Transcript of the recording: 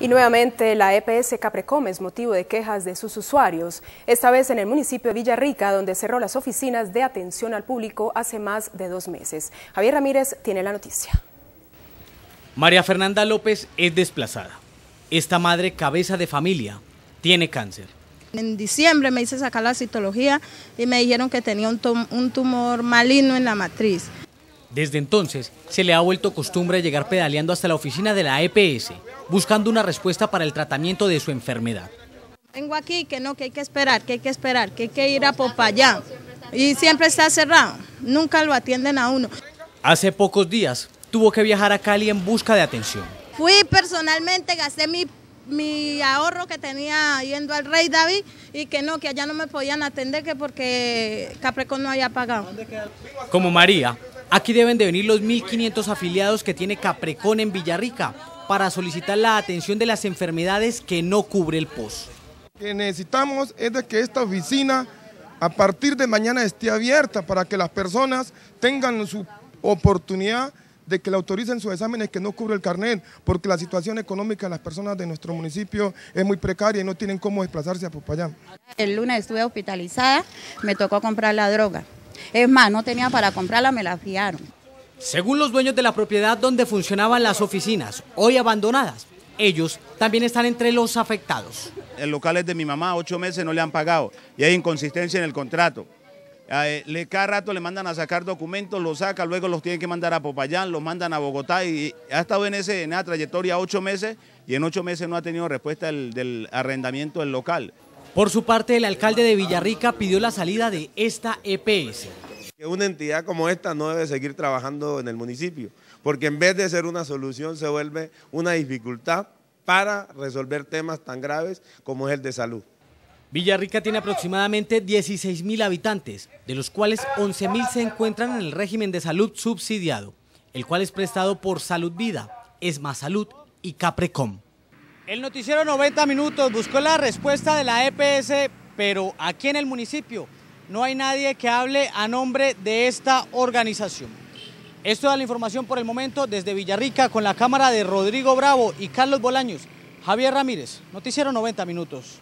Y nuevamente la EPS Caprecom es motivo de quejas de sus usuarios, esta vez en el municipio de Villarrica, donde cerró las oficinas de atención al público hace más de dos meses. Javier Ramírez tiene la noticia. María Fernanda López es desplazada. Esta madre cabeza de familia tiene cáncer. En diciembre me hice sacar la citología y me dijeron que tenía un tumor maligno en la matriz. Desde entonces, se le ha vuelto costumbre llegar pedaleando hasta la oficina de la EPS, buscando una respuesta para el tratamiento de su enfermedad. Tengo aquí que no, que hay que esperar, que hay que esperar, que hay que ir a Popayán. Y siempre está cerrado, nunca lo atienden a uno. Hace pocos días tuvo que viajar a Cali en busca de atención. Fui personalmente, gasté mi, ahorro que tenía yendo al Rey David y que no, que allá no me podían atender que porque Capreco no había pagado. Como María, Aquí deben de venir los 1.500 afiliados que tiene Caprecón en Villarrica para solicitar la atención de las enfermedades que no cubre el POS. Lo que necesitamos es de que esta oficina a partir de mañana esté abierta para que las personas tengan su oportunidad de que le autoricen sus exámenes que no cubre el carnet, porque la situación económica de las personas de nuestro municipio es muy precaria y no tienen cómo desplazarse a Popayán. El lunes estuve hospitalizada, me tocó comprar la droga. Es más, no tenía para comprarla, me la fiaron. Según los dueños de la propiedad donde funcionaban las oficinas, hoy abandonadas, ellos también están entre los afectados. El local es de mi mamá, ocho meses no le han pagado y hay inconsistencia en el contrato. Eh, le, cada rato le mandan a sacar documentos, los saca, luego los tienen que mandar a Popayán, los mandan a Bogotá y ha estado en, esa trayectoria ocho meses y en ocho meses no ha tenido respuesta del arrendamiento del local. Por su parte, el alcalde de Villarrica pidió la salida de esta EPS. una entidad como esta no debe seguir trabajando en el municipio, porque en vez de ser una solución se vuelve una dificultad para resolver temas tan graves como es el de salud. Villarrica tiene aproximadamente 16.000 habitantes, de los cuales 11.000 se encuentran en el régimen de salud subsidiado, el cual es prestado por Salud Vida, Esma Salud y Caprecom. El noticiero 90 Minutos buscó la respuesta de la EPS, pero aquí en el municipio no hay nadie que hable a nombre de esta organización. Esto da la información por el momento desde Villarrica con la cámara de Rodrigo Bravo y Carlos Bolaños. Javier Ramírez, Noticiero 90 Minutos.